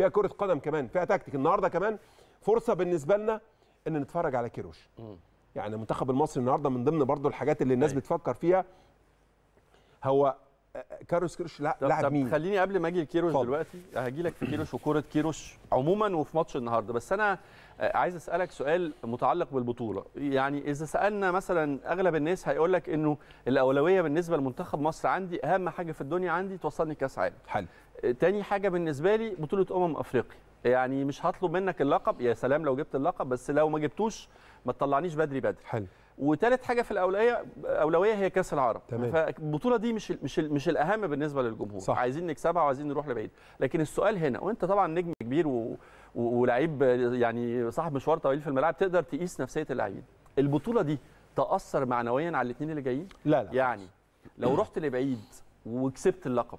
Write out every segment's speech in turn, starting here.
فيها كره قدم كمان فيها تكتيك النهارده كمان فرصه بالنسبه لنا ان نتفرج على كيروش يعني المنتخب المصري النهارده من ضمن برضو الحاجات اللي الناس أيوة. بتفكر فيها هو كاروس كيروش لا لاعب مين خليني قبل ما اجي لكيروش دلوقتي هاجي لك في كيروش وكوره كيروش عموما وفي ماتش النهارده بس انا آه، عايز اسالك سؤال متعلق بالبطوله يعني اذا سالنا مثلا اغلب الناس هيقول لك انه الاولويه بالنسبه لمنتخب مصر عندي اهم حاجه في الدنيا عندي توصلني كاس عالم حلو آه، تاني حاجه بالنسبه لي بطوله امم افريقيا يعني مش هطلب منك اللقب يا سلام لو جبت اللقب بس لو ما جبتوش ما تطلعنيش بدري بدري حلو وثالث حاجه في الاولويه اولويه هي كاس العرب تمام. فالبطوله دي مش مش مش الاهم بالنسبه للجمهور صح. عايزين نكسبها وعايزين نروح لبعيد لكن السؤال هنا وانت طبعا نجم كبير و... ولعيب يعني صاحب مشوار طويل في الملعب تقدر تقيس نفسيه اللعيب البطوله دي تاثر معنويا على الاثنين اللي جايين لا لا يعني لو رحت لبعيد وكسبت اللقب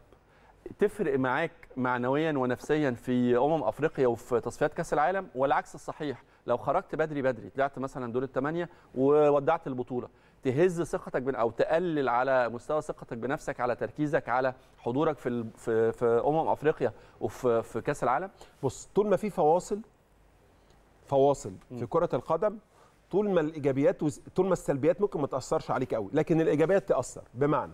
تفرق معاك معنويا ونفسيا في امم افريقيا وفي تصفيات كاس العالم والعكس الصحيح لو خرجت بدري بدري طلعت مثلا دور الثمانيه وودعت البطوله تهز ثقتك او تقلل على مستوى ثقتك بنفسك على تركيزك على حضورك في في, في امم افريقيا وفي في كاس العالم بص طول ما في فواصل فواصل في كره القدم طول ما الايجابيات طول ما السلبيات ممكن ما تاثرش عليك قوي لكن الايجابيات تاثر بمعنى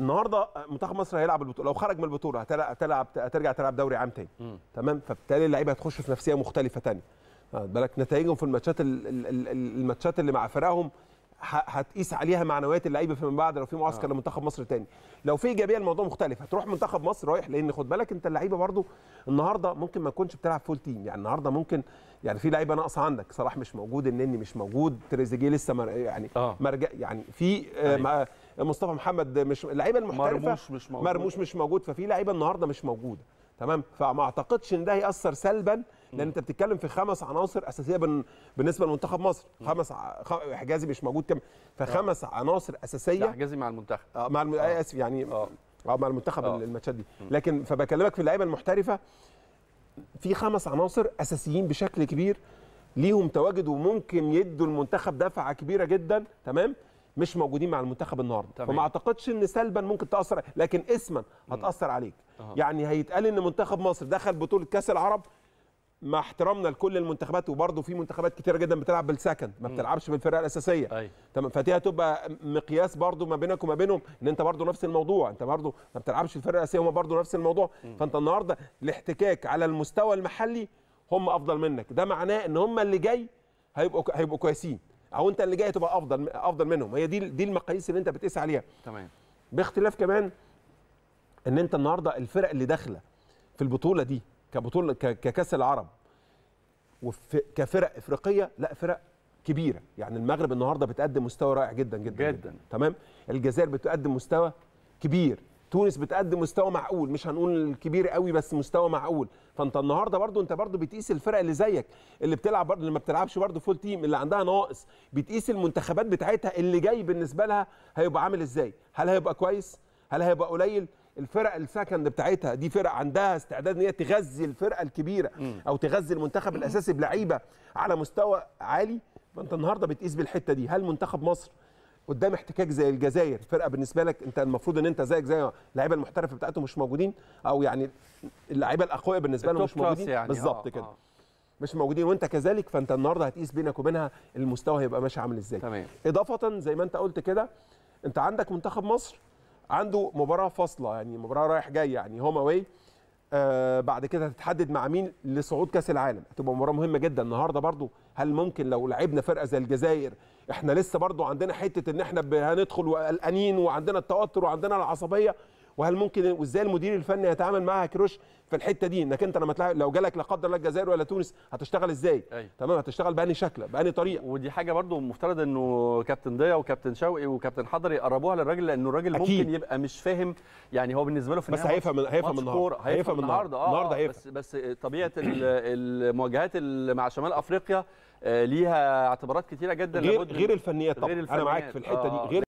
النهارده منتخب مصر هيلعب البطوله لو خرج من البطوله هتلعب هترجع تلعب دوري عام تاني تمام فبالتالي اللعيبه هتخش في نفسيه مختلفه تانية بالك نتائجهم في الماتشات الماتشات اللي مع فرقهم هتقيس عليها معنويات اللعيبه فيما بعد لو في معسكر آه. لمنتخب مصر تاني لو في ايجابيه الموضوع مختلف هتروح منتخب مصر رايح لان خد بالك انت اللعيبه برده النهارده ممكن ما تكونش بتلعب فول تيم يعني النهارده ممكن يعني في لعيبه ناقصه عندك صلاح مش موجود النني مش موجود تريزيجيه لسه مر... يعني آه. مرجع يعني في آه يعني مصطفى محمد مش اللعيبه المحترفه مرموش مش موجود مرموش مش موجود ففي لعيبه النهارده مش موجوده تمام فما اعتقدش ان ده هياثر سلبا لان انت بتتكلم في خمس عناصر اساسيه بن... بالنسبه لمنتخب مصر خمس ع... خ... حجازي مش موجود كم فخمس آه. عناصر اساسيه حجازي مع المنتخب آه مع الم... آه. آه. اسف يعني آه. آه مع المنتخب آه. الماتشات دي لكن فبكلمك في اللعيبه المحترفه في خمس عناصر اساسيين بشكل كبير ليهم تواجد وممكن يدوا المنتخب دفعه كبيره جدا تمام مش موجودين مع المنتخب النهارده فما اعتقدش ان سلبا ممكن تاثر لكن اسما هتاثر عليك أه. يعني هيتقال ان منتخب مصر دخل بطوله كاس العرب مع احترامنا لكل المنتخبات وبرضه في منتخبات كتيره جدا بتلعب بالسكند ما بتلعبش بالفرقه الاساسيه تمام فدي هتبقى مقياس برضه ما بينك وما بينهم ان انت برضه نفس الموضوع انت برضه ما بتلعبش الفرقه الاساسيه هم برضه نفس الموضوع مم. فانت النهارده الاحتكاك على المستوى المحلي هم افضل منك ده معناه ان هم اللي جاي هيبقوا هيبقوا كويسين او انت اللي جاي تبقى افضل افضل منهم هي دي دي المقاييس اللي انت بتقيس عليها تمام باختلاف كمان ان انت النهارده الفرق اللي داخله في البطوله دي كبطوله ككاس العرب وكفرق افريقيه لا فرق كبيره يعني المغرب النهارده بتقدم مستوى رائع جدا جدا, جداً. جدا. تمام الجزائر بتقدم مستوى كبير تونس بتقدم مستوى معقول مش هنقول الكبير قوي بس مستوى معقول فانت النهارده برضو انت برضو بتقيس الفرق اللي زيك اللي بتلعب برضو اللي ما بتلعبش برضو فول تيم اللي عندها ناقص بتقيس المنتخبات بتاعتها اللي جاي بالنسبه لها هيبقى عامل ازاي هل هيبقى كويس هل هيبقى قليل الفرق السكند بتاعتها دي فرق عندها استعداد ان هي تغذي الفرقه الكبيره او تغذي المنتخب الاساسي بلعيبه على مستوى عالي فانت النهارده بتقيس بالحته دي هل منتخب مصر قدام احتكاك زي الجزائر فرقه بالنسبه لك انت المفروض ان انت زيك زي اللعيبه المحترفه بتاعته مش موجودين او يعني اللعيبه الاقوياء بالنسبه لهم مش موجودين يعني بالظبط آه، كده آه. مش موجودين وانت كذلك فانت النهارده هتقيس بينك وبينها المستوى هيبقى ماشي عامل ازاي تمام. اضافه زي ما انت قلت كده انت عندك منتخب مصر عنده مباراه فاصله يعني مباراه رايح جاي يعني هوم اواي آه بعد كده هتتحدد مع مين لصعود كاس العالم هتبقى مباراه مهمه جدا النهارده برضو هل ممكن لو لعبنا فرقه زي الجزائر احنا لسه برضو عندنا حته ان احنا هندخل قلقانين وعندنا التوتر وعندنا العصبيه وهل ممكن وازاي المدير الفني هيتعامل معاها كروش في الحته دي انك انت لما تلعب لو جالك لا قدر الله الجزائر ولا تونس هتشتغل ازاي أيوة. تمام هتشتغل باني شكل باني طريقه ودي حاجه برضو مفترض انه كابتن ضيا وكابتن شوقي وكابتن حضري يقربوها للراجل لانه الراجل ممكن يبقى مش فاهم يعني هو بالنسبه له في النهايه بس هيفهم هيفهم النهارده هيفهم النهارده اه النهارده هيفهم بس بس طبيعه المواجهات مع شمال افريقيا آه، ليها اعتبارات كتيره جدا غير, غير الفنيات طبعا غير الفنيات. انا معاك في الحته آه. دي غير